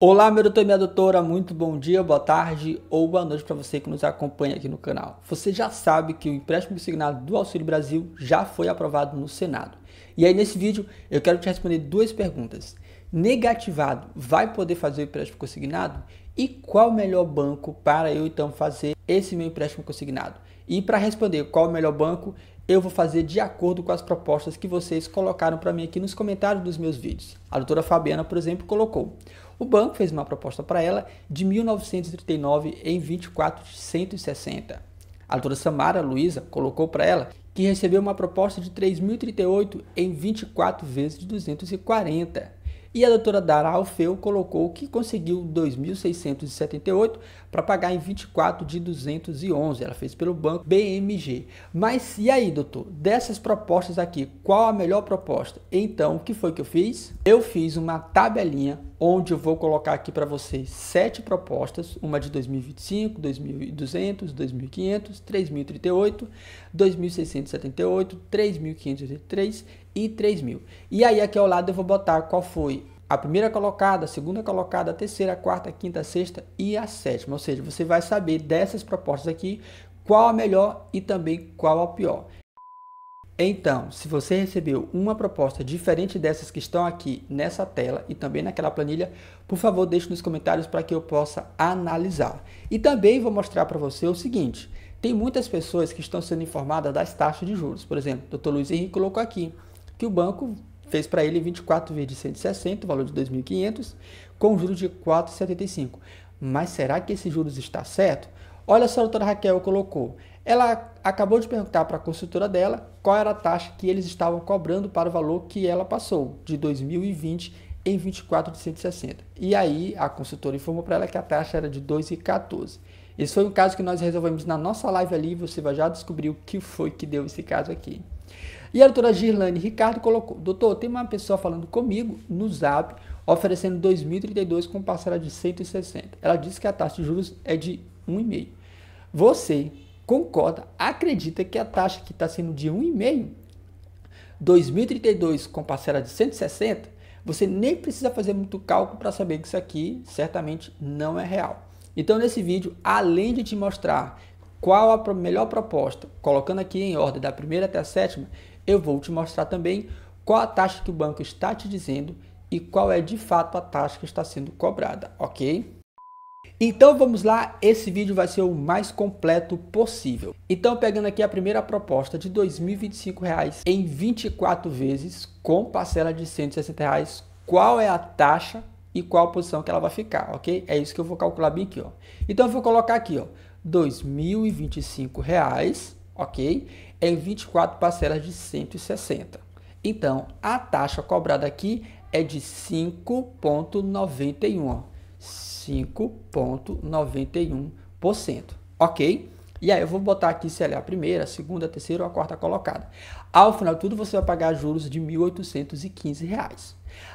Olá, meu doutor e minha doutora, muito bom dia, boa tarde ou boa noite para você que nos acompanha aqui no canal. Você já sabe que o empréstimo consignado do Auxílio Brasil já foi aprovado no Senado. E aí, nesse vídeo, eu quero te responder duas perguntas. Negativado, vai poder fazer o empréstimo consignado? E qual o melhor banco para eu então fazer esse meu empréstimo consignado? E para responder qual o melhor banco, eu vou fazer de acordo com as propostas que vocês colocaram para mim aqui nos comentários dos meus vídeos. A doutora Fabiana, por exemplo, colocou o banco fez uma proposta para ela de 1939 em 24 de 160. A doutora Samara Luiza colocou para ela que recebeu uma proposta de 3.038 em 24 vezes de 240. E a doutora Dara Alfeu colocou que conseguiu 2.678 para pagar em 24 de 211. Ela fez pelo banco BMG. Mas e aí, doutor? Dessas propostas aqui, qual a melhor proposta? Então, o que foi que eu fiz? Eu fiz uma tabelinha onde eu vou colocar aqui para vocês sete propostas, uma de 2025, 2200, 2500, 3038, 2678, 3583 e 3000. E aí aqui ao lado eu vou botar qual foi a primeira colocada, a segunda colocada, a terceira, a quarta, a quinta, a sexta e a sétima. Ou seja, você vai saber dessas propostas aqui qual a melhor e também qual a pior. Então, se você recebeu uma proposta diferente dessas que estão aqui nessa tela e também naquela planilha, por favor, deixe nos comentários para que eu possa analisar. E também vou mostrar para você o seguinte, tem muitas pessoas que estão sendo informadas das taxas de juros. Por exemplo, o Dr. Luiz Henrique colocou aqui que o banco fez para ele 24 vezes 160, valor de 2.500, com juros de 4,75. Mas será que esse juros está certo? Olha só, a doutora Raquel colocou, ela acabou de perguntar para a consultora dela qual era a taxa que eles estavam cobrando para o valor que ela passou de 2020 em 24 de 160. E aí a consultora informou para ela que a taxa era de 2,14. Esse foi um caso que nós resolvemos na nossa live ali, você vai já descobrir o que foi que deu esse caso aqui. E a doutora Girlane Ricardo colocou: Doutor, tem uma pessoa falando comigo no zap oferecendo 2032 com parcela de 160. Ela disse que a taxa de juros é de 1,5. Você concorda, acredita que a taxa que está sendo de 1,5, 2032 com parcela de 160, você nem precisa fazer muito cálculo para saber que isso aqui certamente não é real. Então, nesse vídeo, além de te mostrar qual a melhor proposta, colocando aqui em ordem da primeira até a sétima, eu vou te mostrar também qual a taxa que o banco está te dizendo e qual é de fato a taxa que está sendo cobrada, ok? Então vamos lá, esse vídeo vai ser o mais completo possível. Então pegando aqui a primeira proposta de R$ 2.025 em 24 vezes com parcela de R$ 160, reais, qual é a taxa e qual posição que ela vai ficar, ok? É isso que eu vou calcular bem aqui, ó. Então eu vou colocar aqui, ó, R$ 2.025, reais, ok? Em 24 parcelas de 160. Então a taxa cobrada aqui é de 5.91, 5,91%. Ok? E aí eu vou botar aqui se ela é a primeira, a segunda, a terceira ou a quarta colocada. Ao final de tudo, você vai pagar juros de R$ 1.815.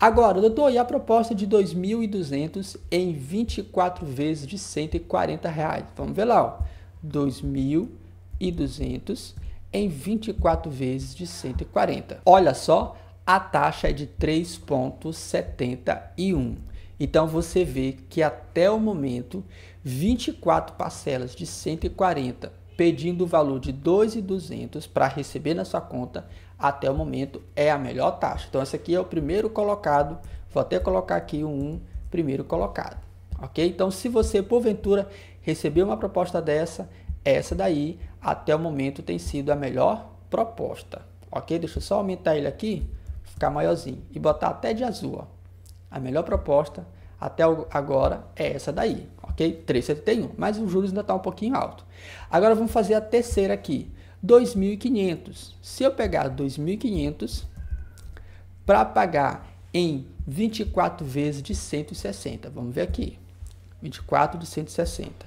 Agora, doutor, e a proposta de 2.200 em 24 vezes de 140 reais? Vamos ver lá, ó. 2.200 em 24 vezes de 140. Olha só, a taxa é de 3,71. Então você vê que até o momento 24 parcelas de 140 pedindo o valor de 2,200 para receber na sua conta até o momento é a melhor taxa. Então esse aqui é o primeiro colocado, vou até colocar aqui o um 1 primeiro colocado, ok? Então se você porventura receber uma proposta dessa, essa daí até o momento tem sido a melhor proposta, ok? Deixa eu só aumentar ele aqui, ficar maiorzinho e botar até de azul, ó. A melhor proposta até agora é essa daí, ok? 3,71, mas os juros ainda está um pouquinho alto. Agora vamos fazer a terceira aqui, 2.500. Se eu pegar 2.500 para pagar em 24 vezes de 160, vamos ver aqui, 24 de 160.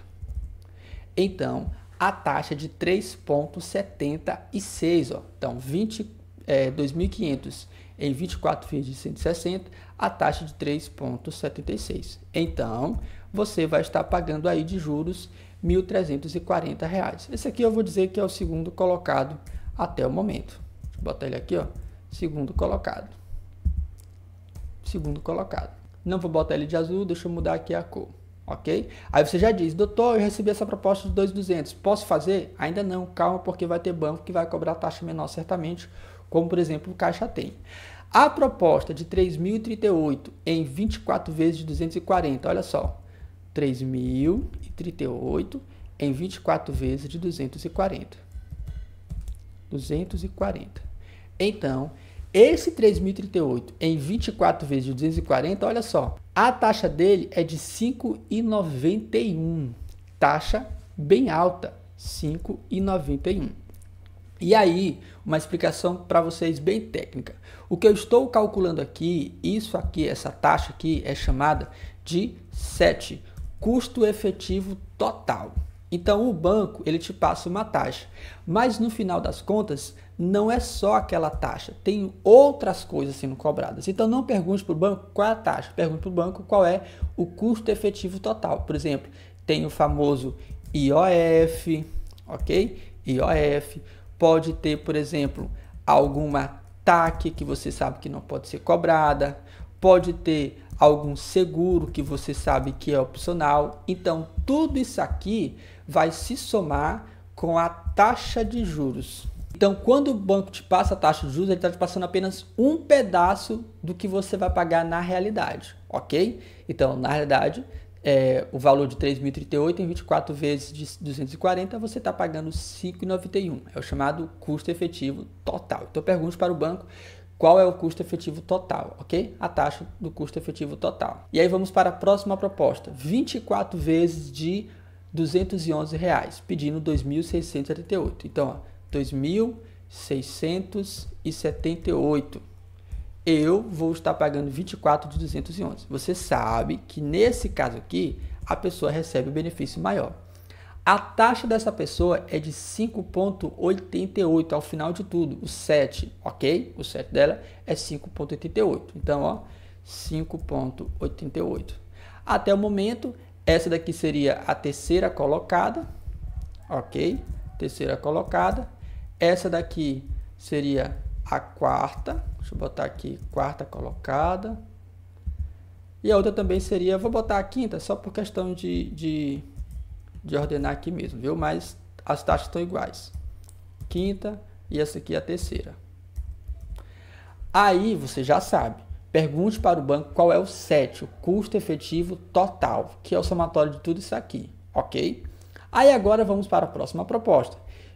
Então, a taxa de 3,76, ó. Então, 20, é, 2.500 em 24 vezes de 160, a taxa de 3,76. Então, você vai estar pagando aí de juros R$ 1.340. Esse aqui eu vou dizer que é o segundo colocado até o momento. Deixa botar ele aqui, ó. Segundo colocado. Segundo colocado. Não vou botar ele de azul, deixa eu mudar aqui a cor ok? Aí você já diz, doutor, eu recebi essa proposta de 2.200, posso fazer? Ainda não, calma, porque vai ter banco que vai cobrar taxa menor certamente, como por exemplo o Caixa tem. A proposta de 3.038 em 24 vezes de 240, olha só, 3.038 em 24 vezes de 240. 240. Então, esse 3.038 em 24 vezes de 240, olha só, a taxa dele é de 5,91. Taxa bem alta, 5,91. E aí, uma explicação para vocês bem técnica. O que eu estou calculando aqui, isso aqui, essa taxa aqui é chamada de 7, custo efetivo total. Então o banco, ele te passa uma taxa, mas no final das contas, não é só aquela taxa, tem outras coisas sendo cobradas. Então não pergunte para o banco qual é a taxa, pergunte para o banco qual é o custo efetivo total. Por exemplo, tem o famoso IOF, ok? IOF, pode ter, por exemplo, alguma TAC que você sabe que não pode ser cobrada, pode ter algum seguro que você sabe que é opcional. Então, tudo isso aqui vai se somar com a taxa de juros. Então, quando o banco te passa a taxa de juros, ele está te passando apenas um pedaço do que você vai pagar na realidade, ok? Então, na realidade, é, o valor de 3.038 em 24 vezes de 240, você está pagando 5,91. É o chamado custo efetivo total. Então, pergunte para o banco qual é o custo efetivo total, ok? A taxa do custo efetivo total. E aí vamos para a próxima proposta, 24 vezes de 211 reais, pedindo 2.688. Então, ó, 2.678. Eu vou estar pagando 24 de 211. Você sabe que nesse caso aqui, a pessoa recebe o benefício maior. A taxa dessa pessoa é de 5.88 ao final de tudo, o 7, OK? O 7 dela é 5.88. Então, ó, 5.88. Até o momento, essa daqui seria a terceira colocada, OK? Terceira colocada essa daqui seria a quarta. Deixa eu botar aqui, quarta colocada. E a outra também seria, vou botar a quinta só por questão de, de, de ordenar aqui mesmo, viu? Mas as taxas estão iguais. Quinta e essa aqui é a terceira. Aí você já sabe. Pergunte para o banco qual é o set, o custo efetivo total, que é o somatório de tudo isso aqui, ok? Aí agora vamos para a próxima proposta.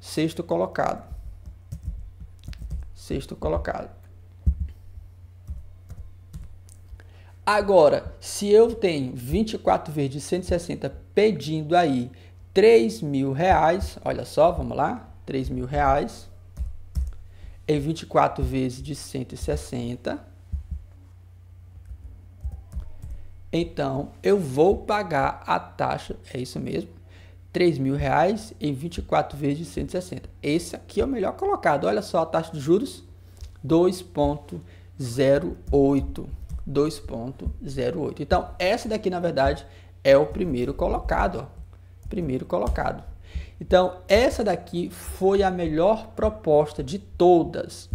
sexto colocado. Sexto colocado. Agora, se eu tenho 24 vezes de 160 pedindo aí 3 mil reais, olha só, vamos lá, 3 mil reais, em 24 vezes de 160, então eu vou pagar a taxa, é isso mesmo, 3 mil reais em 24 vezes de 160. Esse aqui é o melhor colocado. Olha só a taxa de juros: 2,08. 2,08. Então, essa daqui, na verdade, é o primeiro colocado. Ó. Primeiro colocado. Então, essa daqui foi a melhor proposta de todas.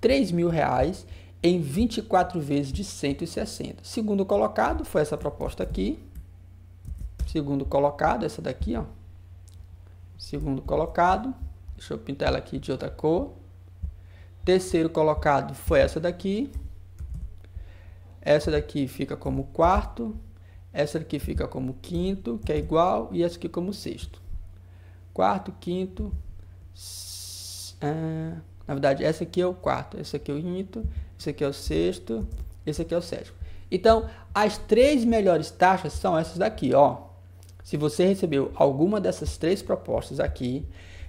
3 mil reais em 24 vezes de 160. Segundo colocado foi essa proposta aqui, segundo colocado, essa daqui, ó. Segundo colocado, deixa eu pintar ela aqui de outra cor. Terceiro colocado foi essa daqui. Essa daqui fica como quarto, essa daqui fica como quinto, que é igual, e essa aqui como sexto. Quarto, quinto, ah, na verdade, essa aqui é o quarto, esse aqui é o quinto, esse aqui é o sexto, esse aqui é o sétimo. Então, as três melhores taxas são essas daqui, ó. Se você recebeu alguma dessas três propostas aqui,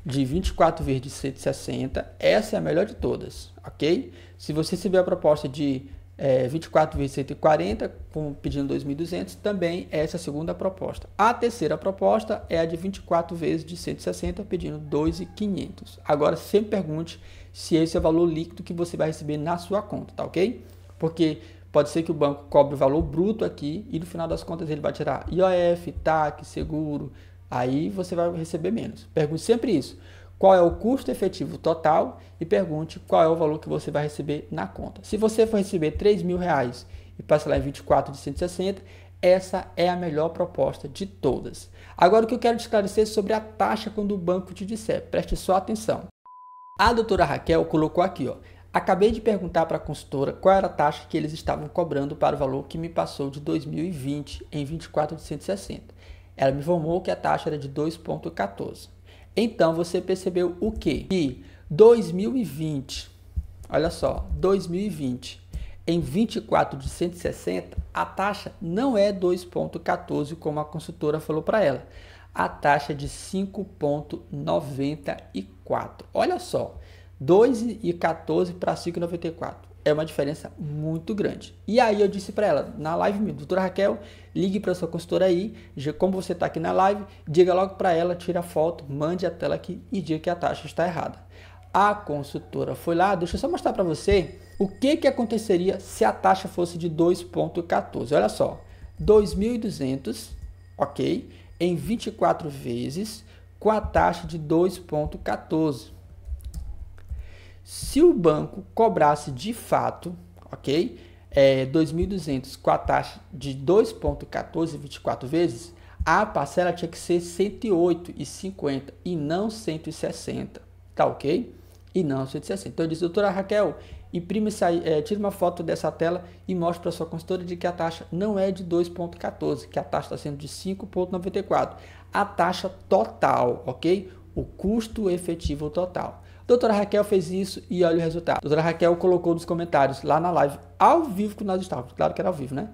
de 24 vezes de 160, essa é a melhor de todas, ok? Se você receber a proposta de é, 24 vezes 140, com, pedindo 2.200, também é essa é a segunda proposta. A terceira proposta é a de 24 vezes de 160, pedindo 2.500. Agora, sempre pergunte se esse é o valor líquido que você vai receber na sua conta, tá ok? Porque Pode ser que o banco cobre o valor bruto aqui e no final das contas ele vai tirar IOF, TAC, seguro. Aí você vai receber menos. Pergunte sempre isso. Qual é o custo efetivo total e pergunte qual é o valor que você vai receber na conta. Se você for receber 3 mil reais e parcelar em 24 de 160, essa é a melhor proposta de todas. Agora o que eu quero te esclarecer sobre a taxa quando o banco te disser. Preste só atenção. A doutora Raquel colocou aqui, ó, Acabei de perguntar para a consultora qual era a taxa que eles estavam cobrando para o valor que me passou de 2020 em 24 de 160. Ela me informou que a taxa era de 2,14. Então você percebeu o quê? Que 2020, olha só, 2020 em 24 de 160, a taxa não é 2,14 como a consultora falou para ela. A taxa é de 5,94. Olha só, 2,14 para 5,94. É uma diferença muito grande. E aí eu disse para ela, na live, doutora Raquel, ligue para sua consultora aí, como você está aqui na live, diga logo para ela, tira a foto, mande a tela aqui e diga que a taxa está errada. A consultora foi lá, deixa eu só mostrar para você o que, que aconteceria se a taxa fosse de 2,14. Olha só, 2.200, ok, em 24 vezes, com a taxa de 2,14. Se o banco cobrasse de fato, ok, é, 2.200 com a taxa de 2,14 24 vezes, a parcela tinha que ser 108,50 e não 160, tá ok? E não 160. Então eu disse, doutora Raquel, imprime essa, é, tira uma foto dessa tela e mostre para sua consultora de que a taxa não é de 2,14, que a taxa está sendo de 5,94. A taxa total, ok? O custo efetivo total. Doutora Raquel fez isso e olha o resultado. Doutora Raquel colocou nos comentários lá na live, ao vivo que nós estávamos, claro que era ao vivo, né?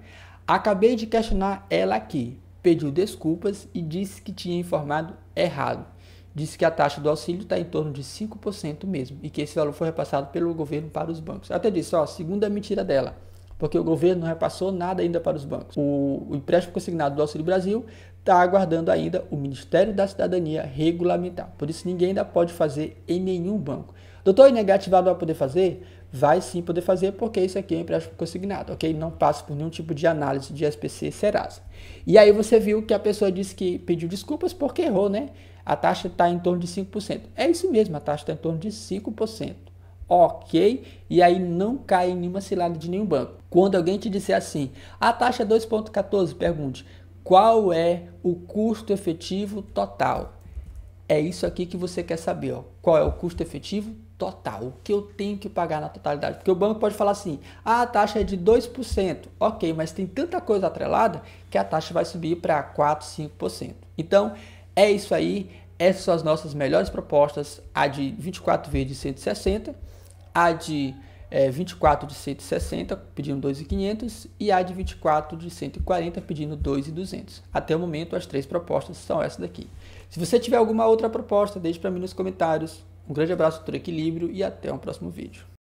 Acabei de questionar ela aqui, pediu desculpas e disse que tinha informado errado. Disse que a taxa do auxílio está em torno de 5% mesmo e que esse valor foi repassado pelo governo para os bancos. até disse, ó, segunda mentira dela porque o governo não repassou nada ainda para os bancos. O, empréstimo consignado do Auxílio Brasil está aguardando ainda o Ministério da Cidadania regulamentar. Por isso, ninguém ainda pode fazer em nenhum banco. Doutor, negativado vai poder fazer? Vai sim poder fazer, porque isso aqui é um empréstimo consignado, ok? Não passa por nenhum tipo de análise de SPC Serasa. E aí você viu que a pessoa disse que pediu desculpas porque errou, né? A taxa está em torno de 5%. É isso mesmo, a taxa está em torno de 5%. Ok? E aí não cai em nenhuma cilada de nenhum banco. Quando alguém te disser assim, a ah, taxa é 2,14, pergunte, qual é o custo efetivo total? É isso aqui que você quer saber. Ó. Qual é o custo efetivo total? O que eu tenho que pagar na totalidade? Porque o banco pode falar assim: ah, a taxa é de 2%. Ok, mas tem tanta coisa atrelada que a taxa vai subir para 4, 5%. Então, é isso aí. Essas são as nossas melhores propostas: a de 24 vezes de 160, a de é, 24 de 160 pedindo 2,500 e a de 24 de 140 pedindo 2,200. Até o momento, as três propostas são essa daqui. Se você tiver alguma outra proposta, deixe para mim nos comentários. Um grande abraço do Equilíbrio e até o um próximo vídeo.